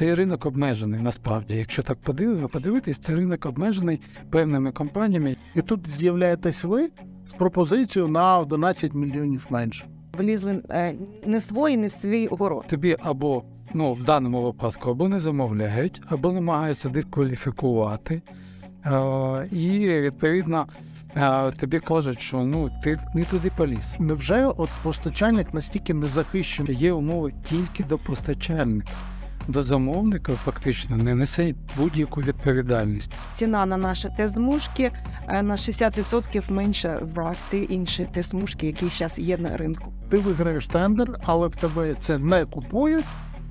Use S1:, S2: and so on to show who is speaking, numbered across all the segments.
S1: Цей ринок обмежений насправді. Якщо так подивитись, цей ринок обмежений певними компаніями. І тут з'являєтесь ви з пропозицією на 11 мільйонів менше.
S2: Влізли е, не свої, не в свій огород. Тобі або ну в даному випадку або не замовляють, або намагаються дискваліфікувати. Е, і відповідно е, тобі кажуть, що ну ти не туди поліз. Невже от постачальник настільки не захищений? Є умови тільки до постачальника до замовника фактично не несе будь-яку відповідальність.
S3: Ціна на наші тезмушки е, на 60% менша за всі інші тезмушки, які зараз є на ринку.
S1: Ти виграєш тендер, але в тебе це не купують,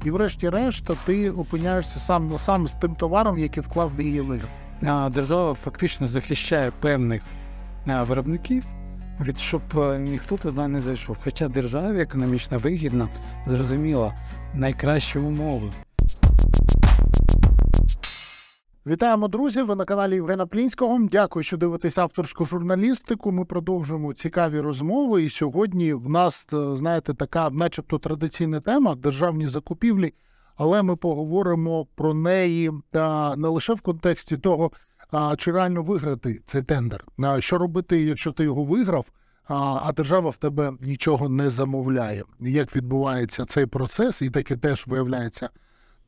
S1: і, врешті-решт, ти опиняєшся сам на сам з тим товаром, який вклав в її виграв.
S2: Держава фактично захищає певних е, виробників. Від щоб е, ніхто туди не зайшов, хоча державі економічно вигідна, зрозуміла найкращі умови. Вітаємо, друзі! Ви на каналі Євгена Плінського.
S1: Дякую, що дивитесь авторську журналістику. Ми продовжуємо цікаві розмови. І сьогодні в нас, е, знаєте, така, начебто, традиційна тема державні закупівлі, але ми поговоримо про неї не лише в контексті того, чи реально виграти цей тендер, що робити, якщо ти його виграв, а держава в тебе нічого не замовляє. Як відбувається цей процес, і таке теж виявляється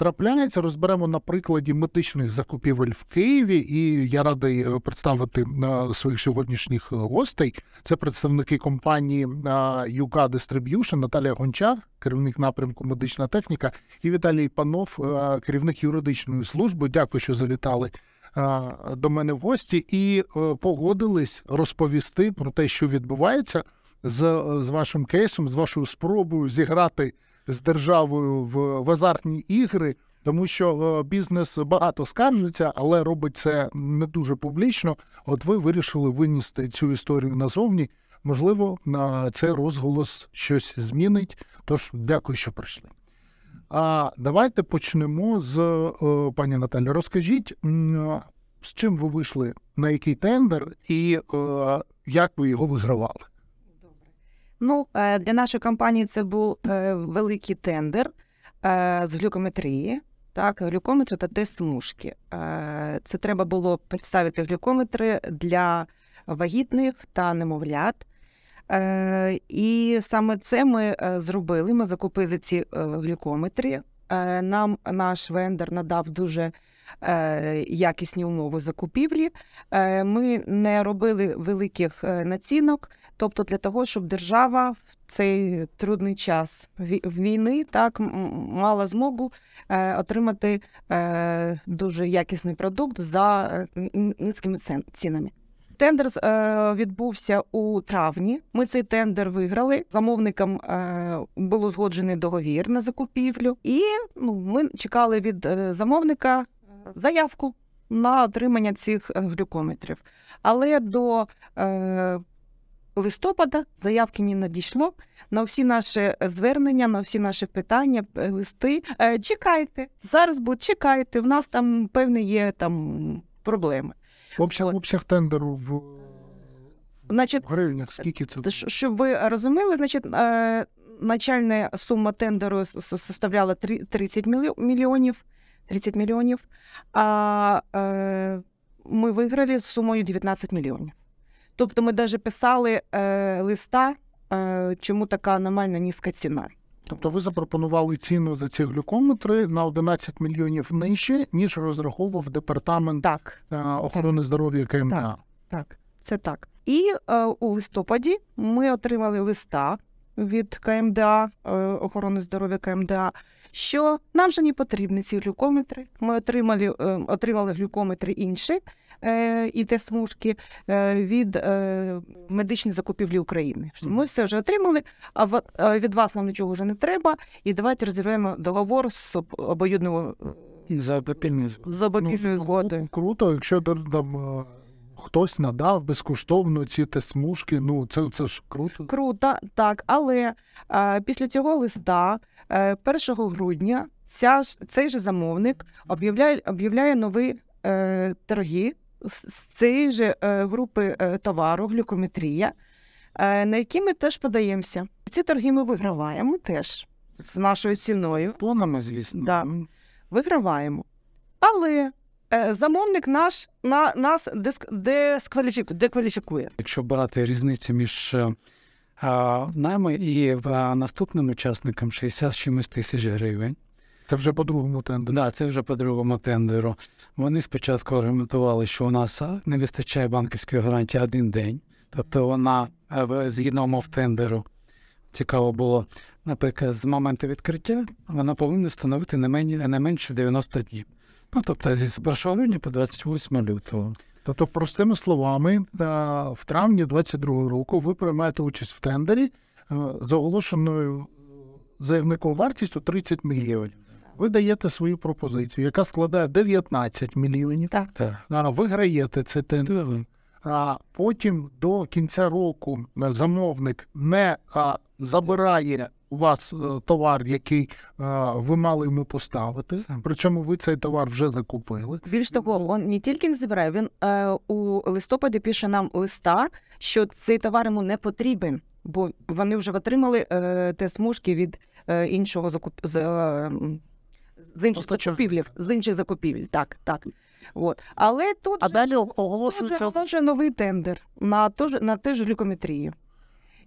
S1: трапляється, розберемо на прикладі медичних закупівель в Києві, і я радий е, представити е, своїх сьогоднішніх гостей. Це представники компанії UK е, Distribution Наталія Гончар, керівник напрямку медична техніка, і Віталій Панов, керівник юридичної служби. Дякую, що завітали. До мене в гості і погодились розповісти про те, що відбувається з з вашим кейсом, з вашою спробою зіграти з державою в, в азартні ігри, тому що е, бізнес багато скаржиться, але робить це не дуже публічно. От ви вирішили винести цю історію назовні. Можливо, на цей розголос щось змінить. Тож дякую, що прийшли. А давайте почнемо з о, е, пані Наталі. Розкажіть, з чим ви вийшли, на який тендер і о, е, як ви його вигравали?
S3: Ну е, для нашої компанії це був е, великий тендер е, з глюкометрії. Так, глюкометри та тест смужки. Це треба було представити глюкометри для вагітних та немовлят. І саме це ми зробили. Ми закупили ці глюкометри. Нам наш вендор надав дуже якісні умови закупівлі. Ми не робили великих націнок. Тобто для того, щоб держава в цей трудний час війни так мала змогу е, отримати е, дуже якісний продукт за е, низькими цінами. Тендер відбувся у травні. Ми цей тендер виграли. Замовникам було згоджений договір на закупівлю, і ну, ми чекали від замовника заявку на отримання цих глюкометрів. Але до листопада заявки не надійшло на всі наші е, звернення, на всі наші питання, е, листи. Е, чекайте, зараз будь чекайте. В нас там певні є там проблеми. Обсяг, обсяг тендеру в значить, гривнях. Скільки це щоб ви розуміли, значить. Начальна сума тендеру составляла 30 мільйонів. 30 мільйонів. А ми виграли з сумою 19 мільйонів. Тобто ми навіть писали е, листа, е, чому така аномальна низька ціна. Тобто ви запропонували ціну за ці глюкометри на 11
S1: мільйонів нижче, ніж розраховував департамент так. Е, охорони здоров'я КМДА. Так,
S3: так, це так. І е, у листопаді ми отримали листа від КМДА, е, охорони здоров'я КМДА, що нам же не потрібні ці глюкометри. Ми отримали е, отримали глюкометри інші, Е, і те смужки е, від е, медичних закупівлі України. Ми все вже отримали. А від вас нам нічого вже не треба. І давайте розірвемо договор з обоюдною обопільною
S1: згодою. Круто, якщо там. Хтось надав безкоштовно ці тесмушки. Ну це це ж круто.
S3: Круто, так. Але е, після цього листа, е, 1 грудня, ця ж цей же замовник об'являє об'являє нові е, торги з цієї ж е, групи е, товару, глюкометрія, е, на які ми теж подаємося. Ці торги ми виграваємо теж з нашою ціною. Планами, звісно. Да. Виграваємо. Але замовник наш на нас дискваліфікує. декваліфікує.
S2: Якщо брати різницю між нами і наступним учасникам, 60 чимось тисяч гривень. Це вже по другому тендеру. Так, да, це вже по другому тендеру. Вони спочатку аргументували, що у нас не вистачає банківської гарантії один день. Тобто вона е, згідно умов тендеру цікаво було, наприклад, з моменту відкриття вона повинна становити не менше, не менше 90 днів. Ну, тобто з 1 грудня по 28 лютого. Тобто, простими
S1: словами, е, в травні 22 року ви приймаєте участь в тендері е, з оголошеною заявниковою вартістю 30 мільйонів. Ви даєте свою пропозицію, яка складає 19 мільйонів. Так. А виграєте це тендер. А потім до кінця року е, замовник не а, забирає у вас е, товар, який а, е, ви мали йому поставити. Причому ви цей товар вже закупили.
S3: Більш того, він не тільки не забирає. Він е, у листопаді пише нам листа, що цей товар йому не потрібен, бо вони вже отримали е, те смужки від е, іншого закуп... З, з інших закупівлів, з інших закупівель, так, так. От. Але тут а далі оголошується тут же новий тендер на ту ж на ту ж глюкометрію.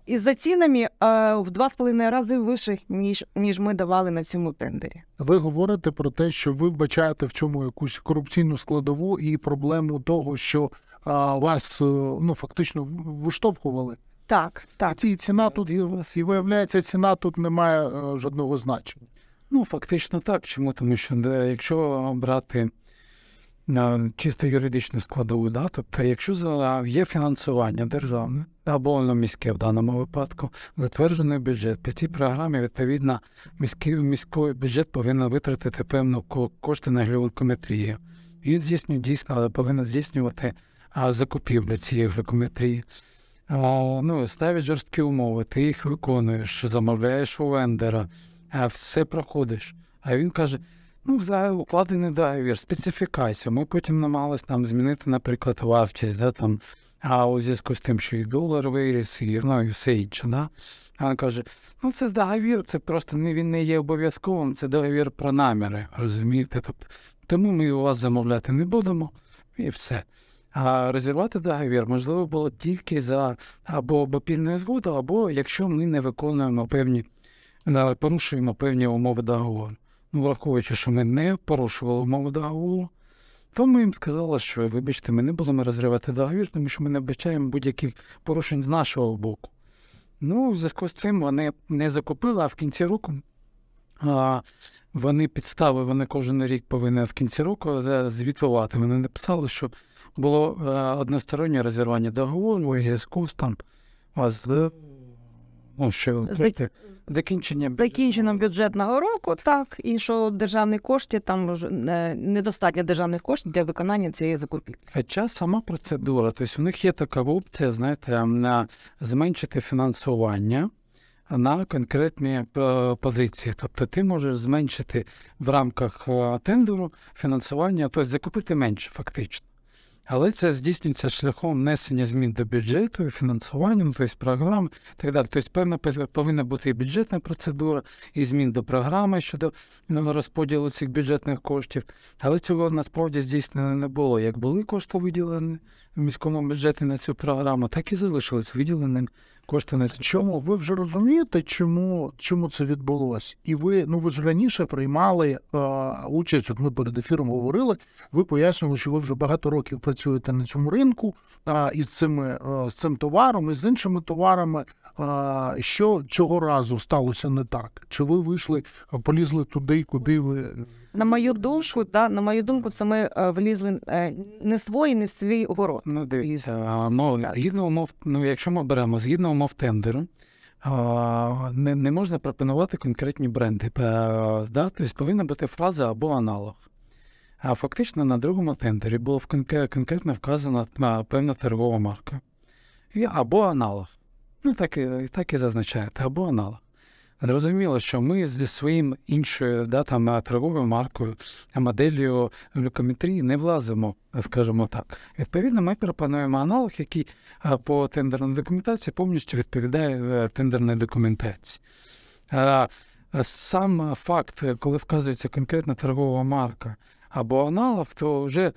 S3: І за цінами е, в два з половиною рази вище, ніж ніж ми давали на цьому тендері. Ви говорите про те, що
S1: ви вбачаєте в чому якусь корупційну складову і проблему того, що е, вас е, ну фактично виштовхували. Так, так. І ціна тут е, і виявляється, ціна тут не має е, жодного значення.
S2: Ну, фактично так. Чому? Тому що де, якщо брати а, чисто юридичну складову, да, тобто, якщо є фінансування державне або на міське в даному випадку, затверджений бюджет по цій програмі, відповідно, міський міський бюджет повинен витратити певну кошти на глюкометрію. Він здійснює дійсно але повинен здійснювати а, закупівлю цієї глюкометрії. А, ну, ставить жорсткі умови, ти їх виконуєш, замовляєш у вендера все проходиш. А він каже: ну, взагалі укладений договір, специфікація. Ми потім намагалися там змінити, наприклад, вартість, да, там, а у зв'язку з тим, що і долар виріс, і ну, і все інше. Да? А він каже: ну це договір, це просто не він не є обов'язковим, це договір про наміри. розумієте? Тобто, Тому ми у вас замовляти не будемо, і все. А розірвати договір можливо було тільки за або обопільною згодою, або якщо ми не виконуємо певні Ну, але порушуємо певні умови договору. Ну, враховуючи, що ми не порушували умови договору, то ми їм сказали, що вибачте, ми не будемо розривати договір, тому що ми не вбачаємо будь-яких порушень з нашого боку. Ну, в зв'язку з цим вони не закупили, а в кінці року а, вони підстави, вони кожен рік повинні в кінці року звітувати. Вони написали, що було а, е, одностороннє
S3: розірвання договору у зв'язку з там а з Ну, що закінчення закінченням бюджетного року, так і що державні кошти там е, недостатньо державних коштів для виконання цієї закупівлі.
S2: Хоча сама процедура, тобто у них є така опція, знаєте, на зменшити фінансування на конкретні е, позиції. Тобто, ти можеш зменшити в рамках е, тендеру фінансування, тобто закупити менше, фактично але це здійснюється шляхом внесення змін до бюджету, фінансуванням, ну, тобто програм і так далі. Тобто, певна повинна бути і бюджетна процедура, і змін до програми щодо ну, розподілу цих бюджетних коштів. Але цього насправді здійснено не було. Як були кошти виділені в міському бюджеті на цю програму, так і залишились виділеним Коштинець, чому ви вже розумієте,
S1: чому чому це відбулося? І ви ну ви ж раніше приймали е, участь. От ми перед ефіром говорили. Ви пояснювали, що ви вже багато років працюєте на цьому ринку а, із цими е, з цим товаром і з іншими товарами. Що цього
S3: разу сталося не так? Чи ви вийшли, е, полізли туди, куди ви на мою думку? Да, на мою думку, це ми е, влізли е, не свої, не в свій город. Ну дивіться,
S2: мов ну, згідно умов. Ну якщо ми беремо згідно умов тендеру. Не не можна пропонувати конкретні бренди. Да? Тобто повинна бути фраза або аналог. А фактично на другому тендері було конкретно вказана певна торгова марка або аналог. Ну, так і так і зазначають, або аналог. Зрозуміло, що ми зі своїм іншою да, там, торговою маркою, моделлю глюкометрії не влазимо, скажімо так. Відповідно, ми пропонуємо аналог, який по тендерній документації повністю відповідає е, тендерній документації. Сам факт, коли вказується конкретна торгова марка або аналог, то вже,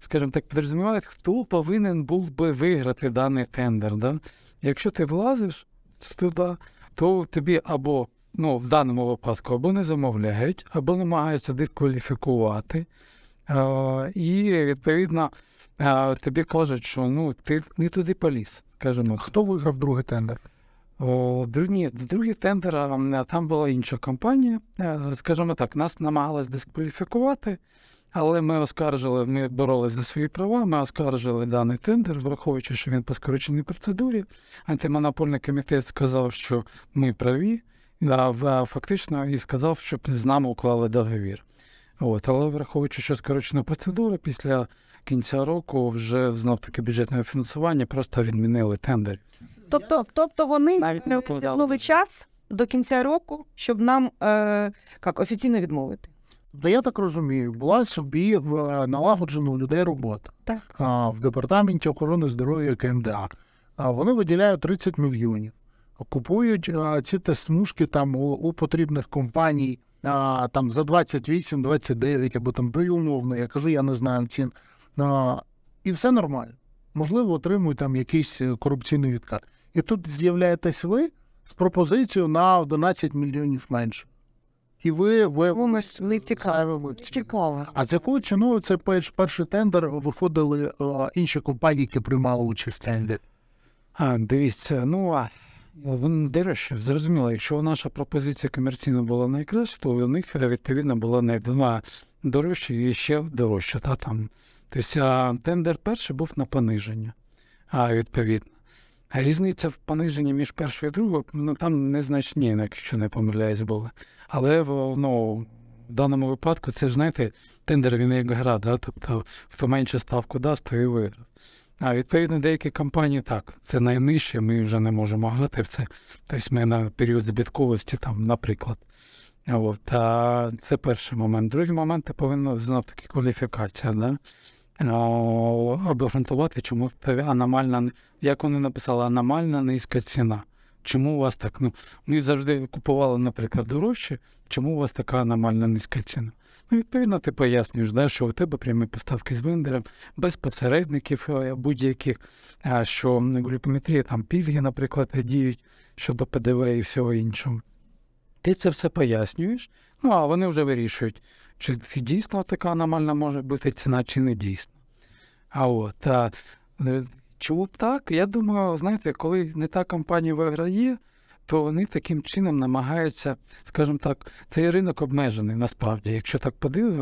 S2: скажімо так, підрозумівають, хто повинен був би виграти даний тендер. Да? Якщо ти влазиш туди, то тобі або ну, в даному випадку або не замовляють, або намагаються дискваліфікувати. І відповідно тобі кажуть, що ну ти не туди поліз. Скажімо. Хто виграв другий тендер? Ні, другий тендер там була інша компанія. Е, скажімо так, нас намагались дискваліфікувати. Але ми оскаржили, ми боролися за свої права, ми оскаржили даний тендер, враховуючи, що він по скороченій процедурі. Антимонопольний комітет сказав, що ми праві, а фактично і сказав, щоб з нами уклали договір. От, Але враховуючи, що скорочена процедура, після кінця року вже знов таки бюджетне фінансування
S3: просто відмінили тендер. Тобто, тобто вони навіть не час до кінця року, щоб нам е, як офіційно відмовити. Та я так розумію,
S1: була собі в е, налагоджена у людей робота так. А, в департаменті охорони здоров'я КМДА. А вони виділяють 30 мільйонів, купують а, е, ці тест там у, у потрібних компаній а, там за 28, 29 або там умовно, я кажу, я не знаю цін. А, І все нормально. Можливо, отримують там якийсь е, корупційний відкат. І тут з'являєтесь ви з пропозицією на 11 мільйонів менше і ви втікали. А з якою ціною це перший тендер виходили інші компанії, які приймали
S2: участь в тендері? А, Дивіться, ну а речі, зрозуміло, якщо наша пропозиція комерційно була найкраща, то у них відповідно була найдана дорожча і ще дорожча. Та, там. Тобто тендер перший був на пониження. А відповідно. Різниця в пониженні між першою і другою, ну там незначні, якщо не помиляюсь, були. Але ну, в даному випадку це ж знаєте, тендер він як гра, да? тобто хто менше ставку дасть, то і виграв. А відповідно деякі компанії так, це найнижче, ми вже не можемо грати в це. Тобто ми на період збитковості, там, наприклад. От, а Це перший момент. Другий момент це повинна знов таки кваліфікація, да? обґрунтувати, чому це аномальна, як вони написали, аномальна низька ціна чому у вас так? Ну, Ми завжди купували, наприклад, дорожче, чому у вас така аномальна низька ціна? Ну, Відповідно, ти пояснюєш, да, що у тебе прямі поставки з вендером, без посередників е, будь-яких, що глюкометрія, там пільги, наприклад, діють щодо ПДВ і всього іншого. Ти це все пояснюєш, ну а вони вже вирішують, чи дійсно така аномальна може бути ціна, чи не дійсно. А от а, е, Чому так? Я думаю, знаєте, коли не та компанія виграє, то вони таким чином намагаються, скажімо так, цей ринок обмежений насправді. Якщо так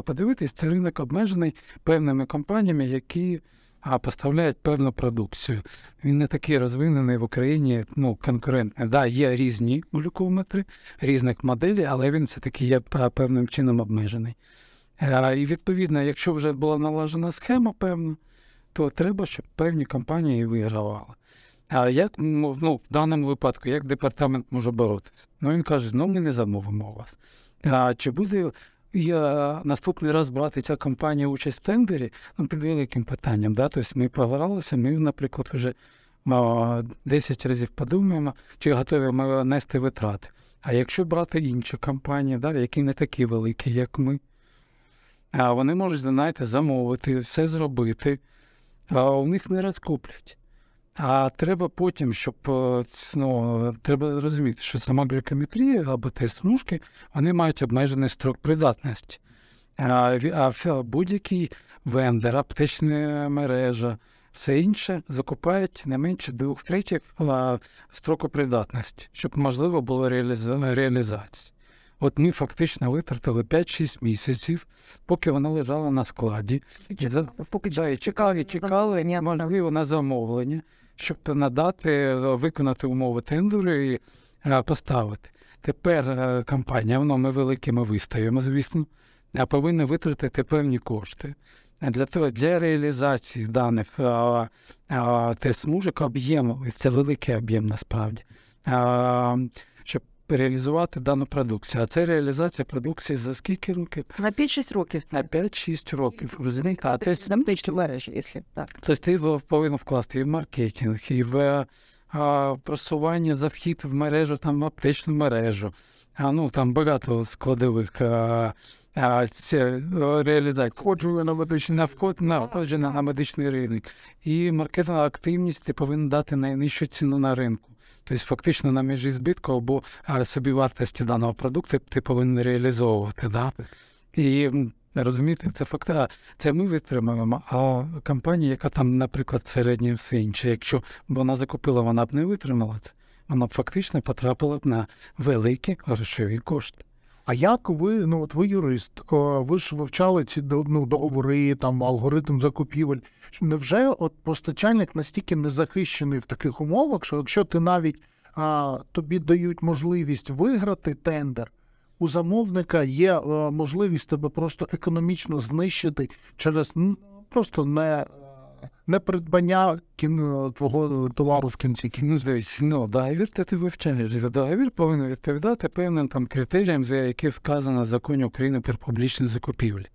S2: подивитись, цей ринок обмежений певними компаніями, які а, поставляють певну продукцію. Він не такий розвинений в Україні, ну, конкурентний. Да, є різні глюкометри, різних моделей, але він все-таки є певним чином обмежений. А, е, І відповідно, якщо вже була налажена схема, певна то треба, щоб певні компанії вигравали. А як ну, ну, в даному випадку, як департамент може боротися? Ну він каже, ну ми не замовимо вас. А чи буде я наступний раз брати ця компанія участь в тендері? Ну, під великим питанням, да? Тобто ми програлися, ми, наприклад, вже 10 разів подумаємо, чи готові ми нести витрати. А якщо брати інші компанії, да, які не такі великі, як ми, а вони можуть знаєте, замовити, все зробити а у них не розкуплять. А треба потім, щоб е, ну, треба розуміти, що сама глікометрія або те смужки, вони мають обмежений строк придатності. А будь-який вендор, аптечна мережа, все інше закупають не менше двох третіх строку придатності, щоб можливо було реалізація. От ми фактично витратили 5-6 місяців, поки вона лежала на складі, і чекали, поки да, і чекали, чекали на можливо на замовлення, щоб надати, виконати умови тендеру і а, е, поставити. Тепер а, е, компанія, воно ми великими вистаємо, звісно, а повинна витратити певні кошти. Для того для реалізації даних а, е, а, тест смужок об'єму, це великий об'єм насправді. А, реалізувати дану продукцію. А це реалізація продукції за скільки років? На 5-6 років. На 5-6 років. Розумієте? А ти... Тобто, тобто ти повинен вкласти і в маркетинг, і в а, просування за вхід в мережу, там в аптечну мережу. А ну там багато складових а, а, це реалізацій. Входження на медичний на вход на входження на медичний ринок. І маркетинга активність ти повинен дати найнижчу ціну на ринку. Тобто, фактично на межі збитку або собі вартості даного продукту ти повинен реалізовувати. Да? І розумієте, це факт, це ми витримаємо. А компанія, яка там, наприклад, середня все інше, якщо б вона закупила, вона б не витримала це, вона б фактично потрапила б на великі грошові кошти. А як ви, ну от ви юрист, ви ж вивчали ці
S1: ну, договори, там алгоритм закупівель? Невже от постачальник настільки не захищений в таких умовах, що якщо ти навіть а, тобі дають можливість виграти тендер? У замовника є е, можливість тебе просто економічно знищити через ну просто не не придбання
S2: твого товару в кінці кіно. Ну, ну, договір ти вивчаєш. Договір повинен відповідати певним там критеріям, за які вказано в законі України про публічні закупівлі.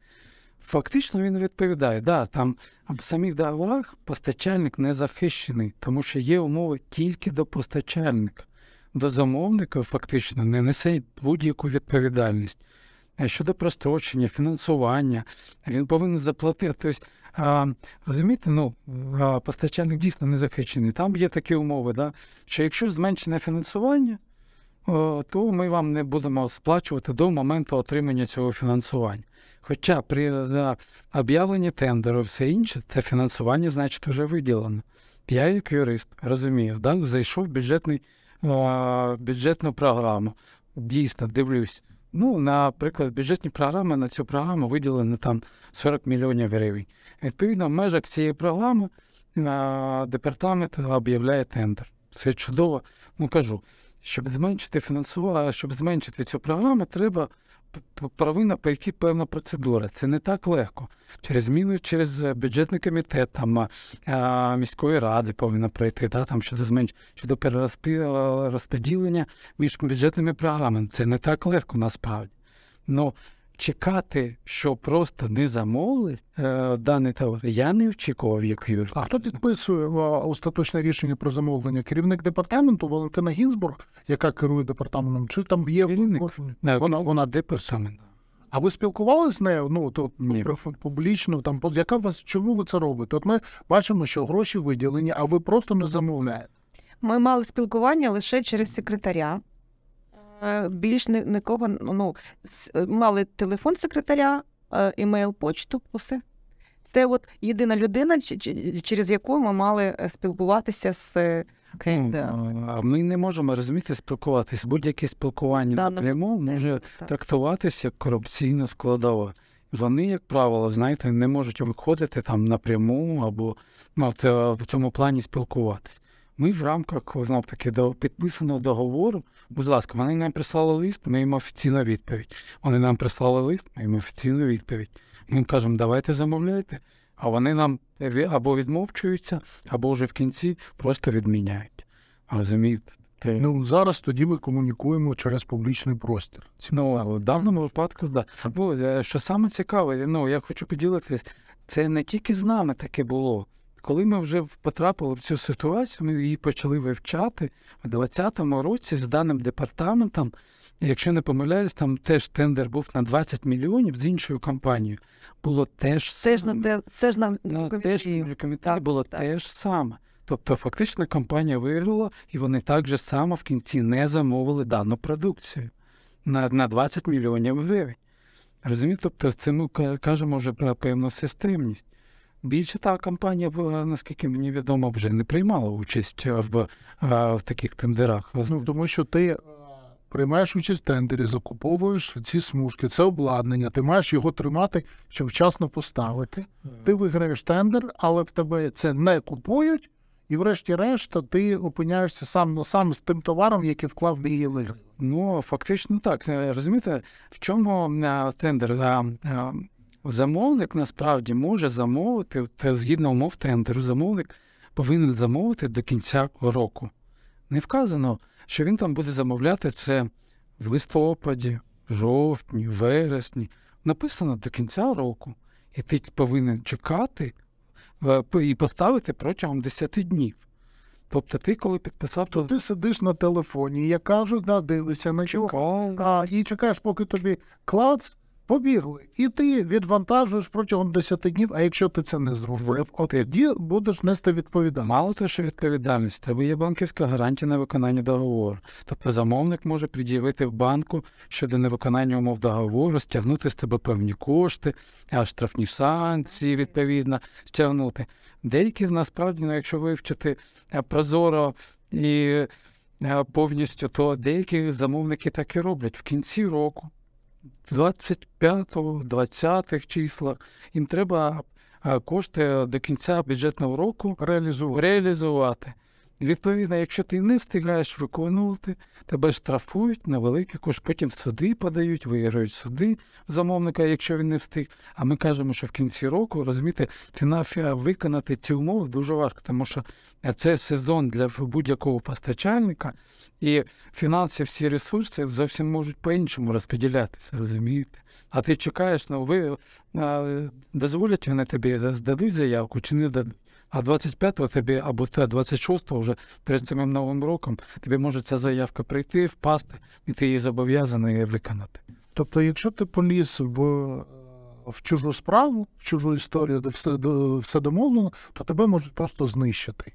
S2: Фактично він відповідає, да, там в самих договорах постачальник не захищений, тому що є умови тільки до постачальника. До замовника фактично не несе будь-яку відповідальність. Щодо прострочення, фінансування, він повинен заплатити. Тобто а, Розумієте, ну постачальник дійсно не захищений. Там є такі умови, да, що якщо зменшене фінансування, то ми вам не будемо сплачувати до моменту отримання цього фінансування. Хоча при об'явленні тендеру все інше, це фінансування, значить, вже виділено. Я, як юрист, розумію, да? зайшов в бюджетний, бюджетну програму. Дійсно, дивлюсь. Ну, наприклад, бюджетні програми на цю програму виділено там 40 мільйонів гривень. Відповідно, в межах цієї програми е, департамент об'являє тендер. Це чудово. Ну кажу, щоб зменшити фінансування, щоб зменшити цю програму, треба повинна пройти певна процедура. Це не так легко. Через зміну через е, бюджетний комітет там, е, міської ради повинна пройти, да, там, щодо зменш... щодо е, розподілення між бюджетними програмами. Це не так легко насправді. Ну, чекати, що просто не замовили е, даний товар, я не очікував як юрист. А хто підписує е, остаточне
S1: рішення про замовлення? Керівник департаменту Валентина Гінзбург, яка керує департаментом, чи там є Керівник.
S2: Е, вона вона департамент.
S1: А ви спілкувалися з нею? Ну то Ні. публічно там яка вас чому ви це робите? От ми бачимо, що гроші виділені, а ви просто
S3: не замовляєте. Ми мали спілкування лише через секретаря більш нікого ну, мали телефон секретаря, емейл, почту, усе. Це от єдина людина, через яку ми мали е, спілкуватися з. Okay. Е, yeah. Ми не можемо розуміти спілкуватися. Будь-яке спілкування
S2: yeah, ну, напряму може yeah. трактуватися як корупційна складова. Вони, як правило, знаєте, не можуть виходити там напряму або ну, в цьому плані спілкуватися. Ми в рамках знов таки до підписаного договору. Будь ласка, вони нам прислали лист, ми їм офіційну відповідь. Вони нам прислали лист, ми їм офіційну відповідь. Ми їм кажемо, давайте замовляйте. А вони нам або відмовчуються, або вже в кінці просто відміняють. Розумієте? Ну зараз тоді ми комунікуємо через публічний простір. Ну в даному випадку, да. Бо ну, е, що саме цікаве, ну я хочу поділитися, це не тільки з нами таке було коли ми вже потрапили в цю ситуацію, ми її почали вивчати в 2020 році з даним департаментом. Якщо не помиляюсь, там теж тендер був на 20 мільйонів з іншою компанією. Було теж саме ж на це ж на, на комітеті було так. теж саме. Тобто, фактично компанія виграла, і вони так же само в кінці не замовили дану продукцію на на 20 мільйонів гривень. Розумієте, тобто це ми кажемо вже про певну системність. Більше та компанія, наскільки мені відомо, вже не приймала участь е, в, е, в таких тендерах. Ну тому, що ти е, приймаєш
S1: участь в тендері, закуповуєш ці смужки, це обладнання. Ти маєш його тримати, щоб вчасно поставити. Ти виграєш тендер, але в тебе це не купують. І,
S2: врешті-решт, ти опиняєшся сам на сам з тим товаром, який вклав в її Ну фактично так. Розумієте, в чому тендер Замовник насправді може замовити згідно умов тендеру, замовник повинен замовити до кінця року. Не вказано, що він там буде замовляти це в листопаді, жовтні, вересні. Написано до кінця року, і ти повинен чекати е, і поставити протягом 10 днів. Тобто ти, коли підписав, то ти сидиш на телефоні, я кажу, да, дивися на
S1: чого. І чекаєш, поки тобі клац, Побігли, і ти відвантажуєш
S2: протягом 10 днів. А якщо ти це не зробив, от тоді будеш нести відповідальність. Мало того, що відповідальність, тебе є банківська гарантія на виконання договору. Тобто замовник може пред'явити в банку щодо невиконання умов договору, стягнути з тебе певні кошти, а штрафні санкції відповідно стягнути. Деякі насправді, ну, якщо вивчити е, прозоро і е, повністю, то деякі замовники так і роблять в кінці року. 25-20 числах їм треба е, кошти до кінця бюджетного року реалізувати. реалізувати. Відповідно, якщо ти не встигаєш виконувати, тебе штрафують на великий кошт, потім суди подають, виграють суди замовника, якщо він не встиг. А ми кажемо, що в кінці року, розумієте, фінафія виконати ці умови дуже важко, тому що це сезон для будь-якого постачальника, і фінанси, всі ресурси зовсім можуть по-іншому розподілятися, розумієте? А ти чекаєш, ну ви дозволять вони тобі, дадуть заявку чи не дадуть. А 25-го тобі або це, 26-го вже перед самим новим роком тобі може ця заявка прийти, впасти, і ти її зобов'язаний виконати. Тобто, якщо ти поліз в. Е, в чужу справу,
S1: в чужу історію, де все де все домовлено, то тебе можуть просто знищити.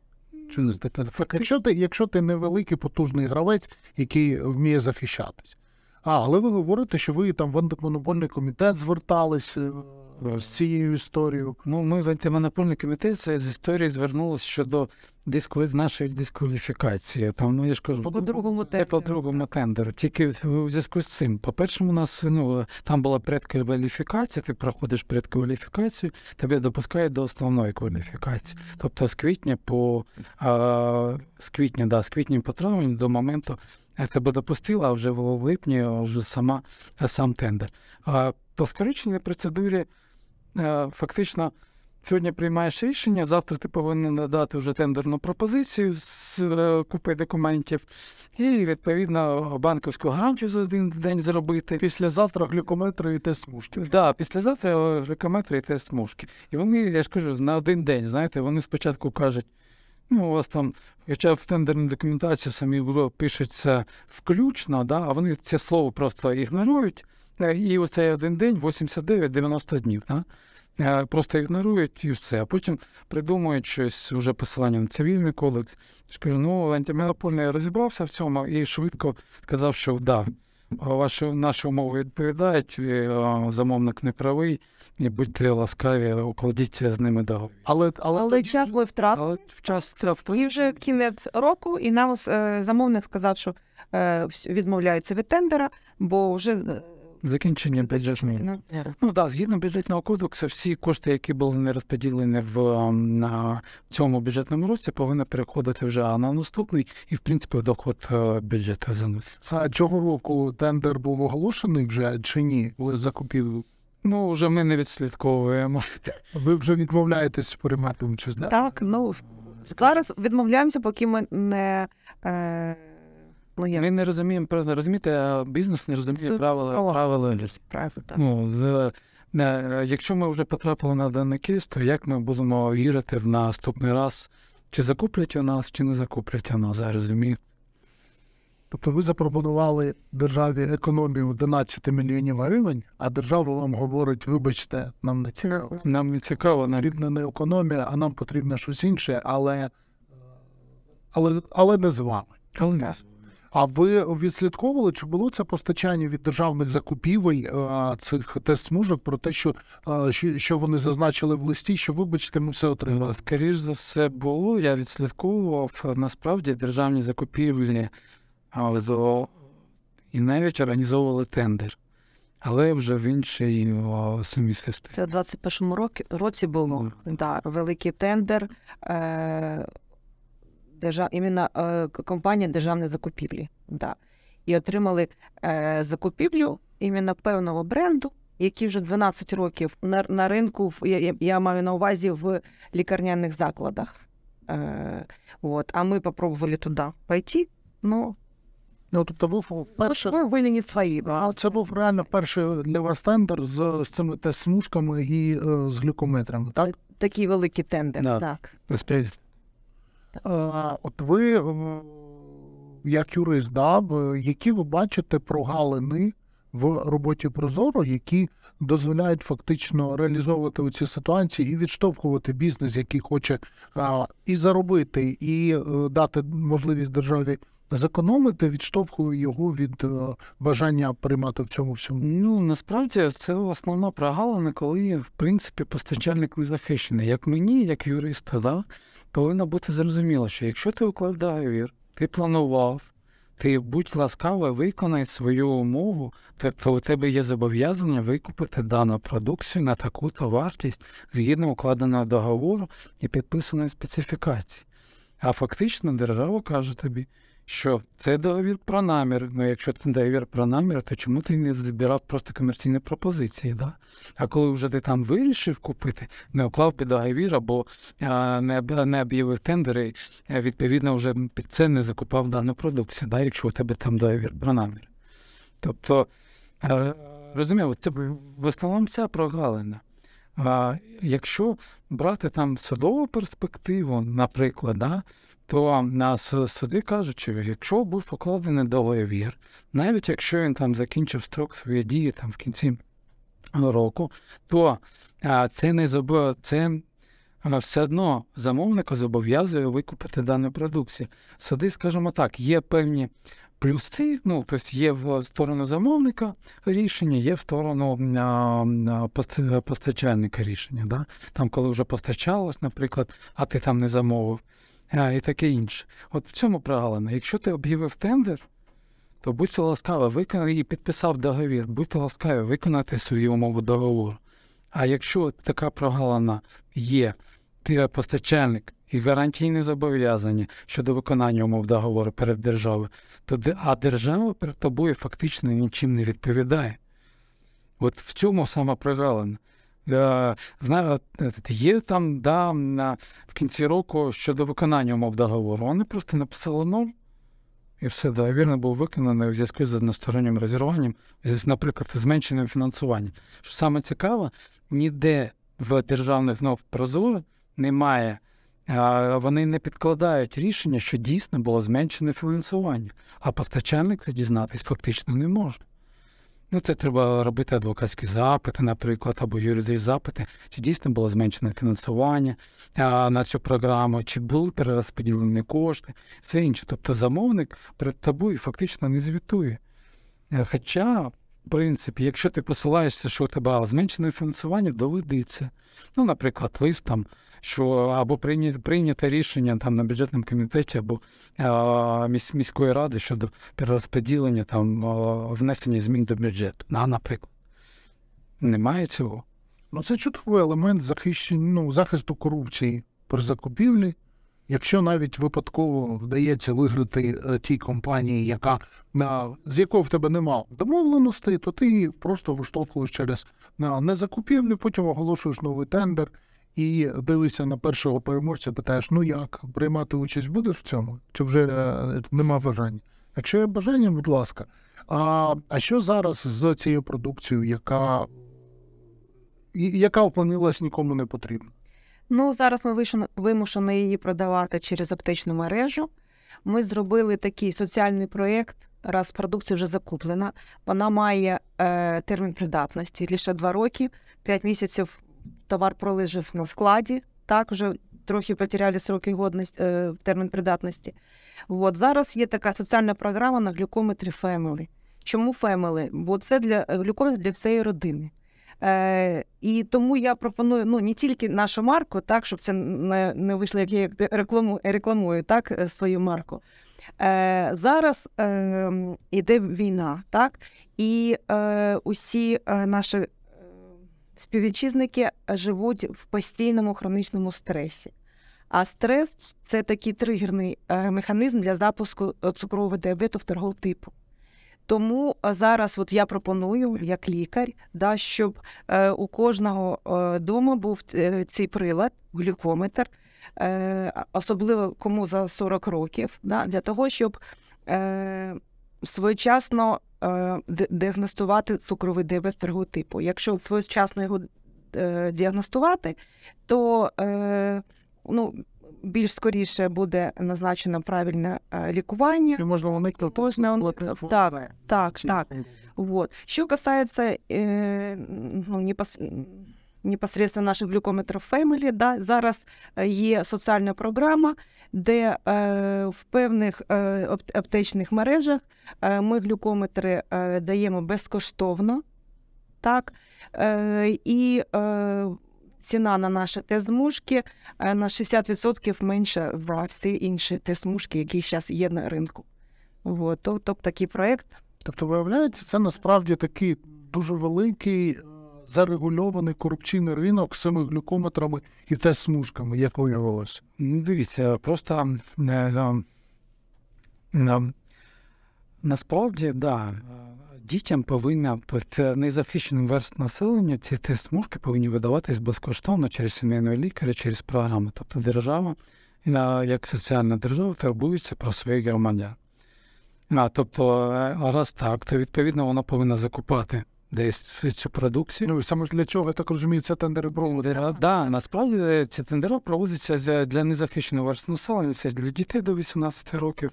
S1: Чи Якщо ти якщо ти невеликий потужний гравець, який вміє захищатись. А, але ви говорите, що ви там в антимонопольний комітет звертались е, Е, з
S2: цією історією. Ну, ми в антимонопольний комітет з історії звернулися щодо диску... нашої дискваліфікації. Там ну я ж кажу, по другому тендеру. по другому тендеру. Тільки в зв'язку з цим. По перше у нас ну там була предкваліфікація. Ти проходиш предкваліфікацію, тебе допускають до основної кваліфікації. Тобто з квітня по а, з квітня, да, з квітня по травень до моменту. Тебе допустила, а вже в липні вже сама сам тендер. А по скороченій процедурі Е, фактично сьогодні приймаєш рішення, завтра ти повинен надати вже тендерну пропозицію з е, купи документів, і відповідно банківську гарантію за один день зробити. Післязавтра глюкометри і тест смужки. Так, да, післязавтра е, глюкометри і тест смужки. І вони, я ж кажу, на один день, знаєте, вони спочатку кажуть. Ну, у вас там, хоча в тендерній документації самі було пишеться включно, да, а вони це слово просто ігнорують. Е, і оцей один день, 89-90 днів. Да? Е, просто ігнорують і все. А потім придумують щось уже посилання на цивільний кодекс. Я кажу, ну антимонопольний розібрався в цьому і швидко сказав, що да, ваші наші умови відповідають, і, о, е, замовник не правий, і будьте ласкаві, укладіться з ними договір.
S3: Але але, але час ми втратили. час втратили. І вже кінець року, і нам замовник сказав, що е, відмовляється від тендера, бо вже закінчення бюджетного ну да, згідно бюджетного кодексу,
S2: всі кошти, які були не розподілені в ем, на цьому бюджетному році, повинні переходити вже на наступний і в принципі в доход е, бюджету заноситься. А цього року тендер був оголошений вже чи ні? Коли закупів? Ну вже ми не відслідковуємо.
S1: Ви вже відмовляєтесь приймати участь?
S3: Так, ну зараз відмовляємося, поки ми не. Е... Ну, я... Ми не розуміємо, розумієте,
S2: бізнес не розуміє правила. правила. Ну, е, Якщо ми вже потрапили на даний кейс, то як ми будемо вірити в наступний раз, чи закуплять у нас, чи не закуплять у нас, я розумію.
S1: Тобто ви запропонували державі економію 11 мільйонів гривень, а держава вам говорить, вибачте, нам не цікаво. Нам не цікаво, нам потрібна не економія, а нам потрібно щось інше, але але, але не з вами. Але не з а ви відслідковували, чи було це постачання від державних закупівель е, цих тест-смужок про те, е, що що
S2: вони зазначили в листі, що вибачте, ми все отримали? Ну, Скоріше за все було. Я відслідковував е, насправді державні закупівлі, але до і навіть
S3: організовували тендер. Але вже в іншій самі Це в 21-му році було ну. да, великий тендер. Е- держав іменно е, компанія державної закупівлі, да. і отримали е, закупівлю іменно певного бренду, який вже 12 років на на ринку я, я маю на увазі в лікарняних закладах. Е, от. А ми спробували туди пойти. Ну, Ну, тобто був ну, перший винені
S1: свої. А це був реально перший для вас тендер з, з цими смужками і е, з глюкометрами,
S3: так? Такий великий тендер, да. так. От ви, е,
S1: як юрист, да, які ви бачите прогалини в роботі Прозоро, які дозволяють фактично реалізовувати ці ситуації і відштовхувати бізнес, який хоче і заробити, і е, дати можливість державі. Зекономити відштовхує його від е,
S2: бажання приймати в цьому всьому. Ну насправді це основна прогалина, коли в принципі постачальник не захищений, як мені, як юристу, да? повинно бути зрозуміло, що якщо ти уклав договір, ти планував, ти будь ласкава, виконай свою умову, тобто у тебе є зобов'язання викупити дану продукцію на таку-то вартість згідно укладеного договору і підписаної специфікації. А фактично держава каже тобі, що це договір про намір. Ну, якщо ти договір про намір, то чому ти не збирав просто комерційні пропозиції? Да? А коли вже ти там вирішив купити, не уклав під договір або а, не не об'явив тендери, е, відповідно, вже під це не закупав дану продукцію, да? якщо у тебе там договір про намір. Тобто, е, розумію, це в основному ця прогалина. А Якщо брати там судову перспективу, наприклад, да, то нас суди кажуть, що якщо був покладений договір, навіть якщо він там закінчив строк своєї дії там в кінці року, то а, це не заб... це все одно замовника зобов'язує викупити дану продукцію. Суди, скажімо так, є певні плюси, ну тобто є в сторону замовника рішення, є в сторону а, постачальника рішення. Да? Там, коли вже постачалось, наприклад, а ти там не замовив а, і таке інше. От в цьому прогалина. Якщо ти об'явив тендер, то будьте ласкаві, виконати і підписав договір, будьте ласкаві, виконати свою умову договору. А якщо така прогалина є, ти постачальник і гарантійне зобов'язання щодо виконання умов договору перед державою, то а держава перед тобою фактично нічим не відповідає. От в цьому саме прогалина. Е, е, є там да, в кінці року щодо виконання умов договору. Вони просто написали ноль. І все договір не був виконаний у зв'язку з одностороннім розірванням, наприклад, зменшеним фінансуванням. Що саме цікаво, ніде в державних нов прозоро немає. Вони не підкладають рішення, що дійсно було зменшене фінансування, а постачальник це дізнатись фактично не може. Ну, це треба робити адвокатські запити, наприклад, або юридичні запити, чи дійсно було зменшене фінансування на цю програму, чи були перерозподілені кошти, все інше. Тобто замовник перед тобою фактично не звітує. Е, хоча принципі, якщо ти посилаєшся, що у тебе зменшене фінансування, доведеться. Ну, наприклад, лист там, що або прийняте рішення там на бюджетному комітеті, або а, міс, міської ради щодо перерозподілення там внесення змін до бюджету. Ну, а, наприклад, немає цього. Ну, це чудовий
S1: елемент захищення, ну, захисту корупції при закупівлі. Якщо навіть випадково вдається виграти е, тій компанії, яка е, з якого в тебе нема домовленостей, то ти її просто виштовхуєш через е, незакупівлю, потім оголошуєш новий тендер і дивишся на першого переможця, питаєш: ну як приймати участь будеш в цьому? Чи вже нема бажання? Якщо є бажання, будь ласка. А а що зараз з цією продукцією, яка яка опинилась нікому не потрібна?
S3: Ну, зараз ми вимушені її продавати через аптечну мережу. Ми зробили такий соціальний проєкт, раз продукція вже закуплена. Вона має е, термін придатності лише два роки, п'ять місяців товар пролежив на складі, так вже трохи потеряли сроки годності, е, термін придатності. От зараз є така соціальна програма на глюкометрі Family. Чому Family? Бо це для е, глюкометр для всієї родини. Е, І тому я пропоную ну не тільки нашу марку, так щоб це не не вийшло, як я рекламу, рекламую так е, свою марку. Е, Зараз е, іде війна, так і е, усі е, наші е, співвітчизники живуть в постійному хроничному стресі. А стрес це такий тригерний механізм для запуску цукрового діабету второго типу. Тому е, зараз от я пропоную, як лікар, да, щоб е, у кожного е, дому був цей прилад, глюкометр, особливо кому за 40 років, да, для того, щоб своєчасно діагностувати цукровий діабет другого типу. Якщо своєчасно його діагностувати, то ну, більш скоріше буде назначено правильне е, лікування. І можна уникнути. Можна уникнути. Так, так, Чи... так. Вот. Что касается э, е, ну, непос... непосредственно наших глюкометрів Family, да, зараз е, є соціальна програма, де е, в певних е, аптечних мережах е, ми глюкометри е, даємо безкоштовно. Так, е, і е, ціна на наші тезмушки е, на 60% менша за всі інші тезмушки, які зараз є на ринку. От, тобто такий проект. Тобто, виявляється, це
S1: насправді такий дуже великий е, зарегульований корупційний ринок з цими
S2: глюкометрами і тезмушками, як виявилося. Ну, дивіться, просто. Не, не, Насправді, да. Е, дітям повинна тобто е, незахищеним верст населення ці тест смужки повинні видаватись безкоштовно через сімейного лікаря, через програму. Тобто держава, як соціальна держава, турбується про своїх громадян. А, Тобто, е, раз так, то відповідно вона повинна закупати десь цю продукцію. Ну саме для чого я так розумію, це тендери проводиться? Так, да, насправді ці тендери проводяться для незахищеного верст населення, це для дітей до 18 років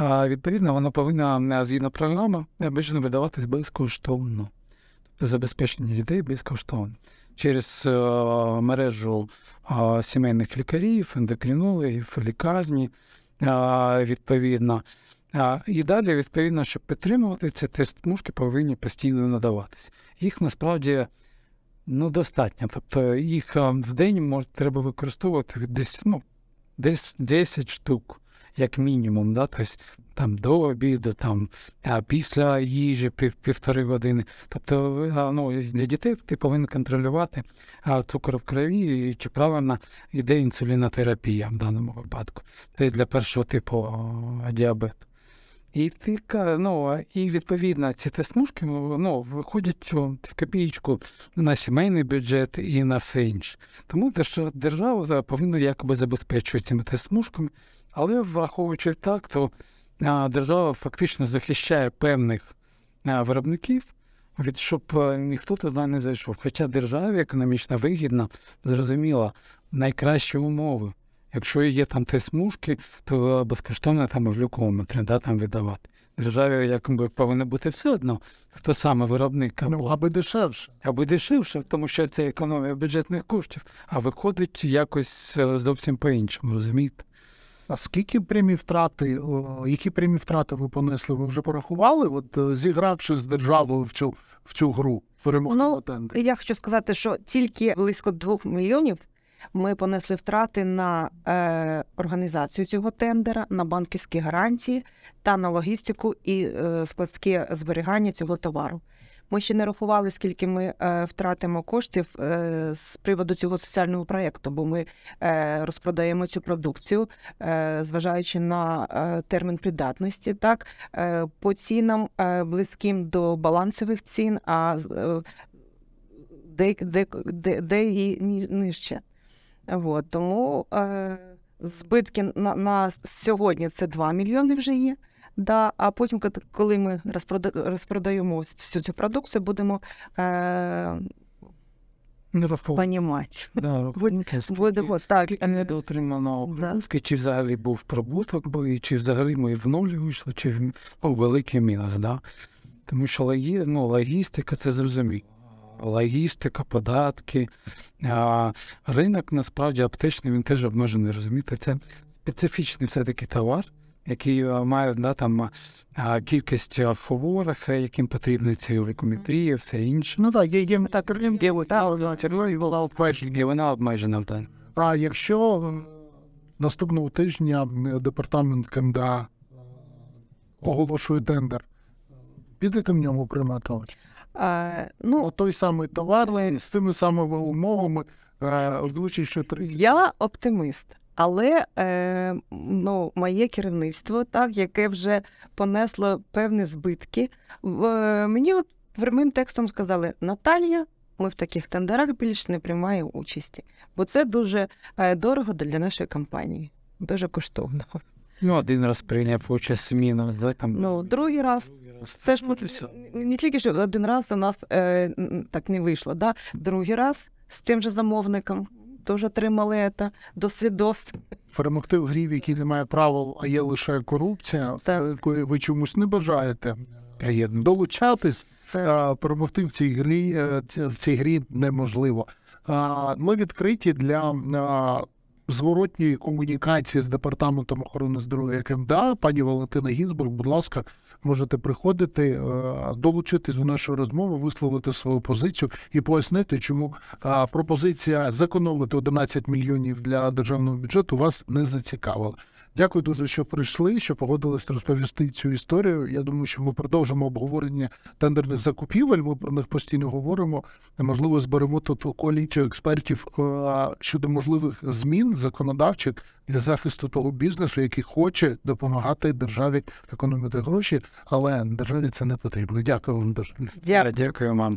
S2: відповідно, воно повинно згідно програми обично видаватись безкоштовно, тобто забезпечення дітей безкоштовно. Через е, мережу сімейних лікарів, ендокринологів, лікарні відповідно. І далі, відповідно, щоб підтримувати ці тест-мушки, повинні постійно надаватися. Їх насправді ну, достатньо. Тобто їх ем, в день може, треба використовувати десь ну, десь 10 штук як мінімум, да, тобто там до обіду, там а після їжі пів, півтори години. Тобто ну, для дітей ти повинен контролювати цукор в крові, і чи правильно йде інсулінотерапія в даному випадку. Це для першого типу діабету. І ти ну, і відповідно ці те ну, виходять в копійку на сімейний бюджет і на все інше. Тому держава повинна якоби забезпечувати цими тесмужками, але враховуючи так, то держава фактично захищає певних виробників, щоб е, ніхто туди не зайшов. Хоча державі економічно вигідно, зрозуміло, найкращі умови. Якщо є там те смужки, то е, безкоштовно там глюкометри да, там видавати Державі якби повинно бути все одно, хто саме виробник. Ну, аби дешевше. Аби дешевше, тому що це економія бюджетних коштів, а виходить якось е, зовсім по-іншому, розумієте? А скільки прямі
S1: втрати, які прямі втрати ви понесли? Ви вже порахували? От е, зігравши з державою в цю в цю гру перемогти ну, атенди?
S3: Я хочу сказати, що тільки близько двох мільйонів. Ми понесли втрати на е, організацію цього тендера, на банківські гарантії та на логістику і е, складське зберігання цього товару. Ми ще не рахували, скільки ми е, втратимо коштів е, з приводу цього соціального проєкту, бо ми е, розпродаємо цю продукцію, зважаючи на термін придатності, так по цінам близьким до балансових цін, а де де, де, де і нижче. От, тому збитки на, на сьогодні це 2 мільйони вже є. Да, А потім, коли ми розпродаємо всю цю продукцію, будемо е- Не дотримано да. Ну, е, чи взагалі був пробуток,
S2: бо чи взагалі ми в нуль вийшли, чи в ну, великий мінус. Тому що ну, логістика це зрозуміло. Логістика, податки. А Ринок насправді аптечний, він теж обмежений, розуміти. це специфічний все-таки товар які е, мають да, там е, е, кількість хворих, яким потрібні ці лікометрії, все інше. Ну так, є, є так, є вона обмежена. Вона обмежена, так.
S1: А якщо наступного тижня департамент КМДА оголошує тендер, підете в ньому приймати А, ну, О, той самий товар з тими самими умовами
S3: озвучить, що три. Я оптиміст. Але е, ну, моє керівництво, так, яке вже понесло певні збитки, е, мені от прямим текстом сказали: Наталія, ми в таких тендерах більше не приймаємо участі, бо це дуже е, дорого для нашої компанії, дуже коштовно.
S2: Ну, один раз прийняв участь міном, там. Ну,
S3: другий раз. Це ж ну, не тільки що один раз у нас е, так не вийшло, да? другий раз з тим же замовником теж отримали це досвідос Перемогти в грі, в якій немає правил, а
S1: є лише корупція, так. ви чомусь не бажаєте долучатись, так. перемогти в цій грі е, в цій грі неможливо. Ми відкриті для зворотньої комунікації з департаментом охорони здоров'я КМДА, пані Валентина Гінзбург, будь ласка, можете приходити, е, долучитись до нашої розмови, висловити свою позицію і пояснити, чому е, пропозиція зекономити 11 мільйонів для державного бюджету вас не зацікавила. Дякую дуже, що прийшли, що погодились розповісти цю історію. Я думаю, що ми продовжимо обговорення тендерних закупівель. Ми про них постійно говоримо. Можливо, зберемо тут коаліцію експертів е, щодо можливих змін законодавчих для захисту того бізнесу, який хоче допомагати державі економити гроші, але державі це не потрібно. Дякую вам дуже.
S2: Дякую вам.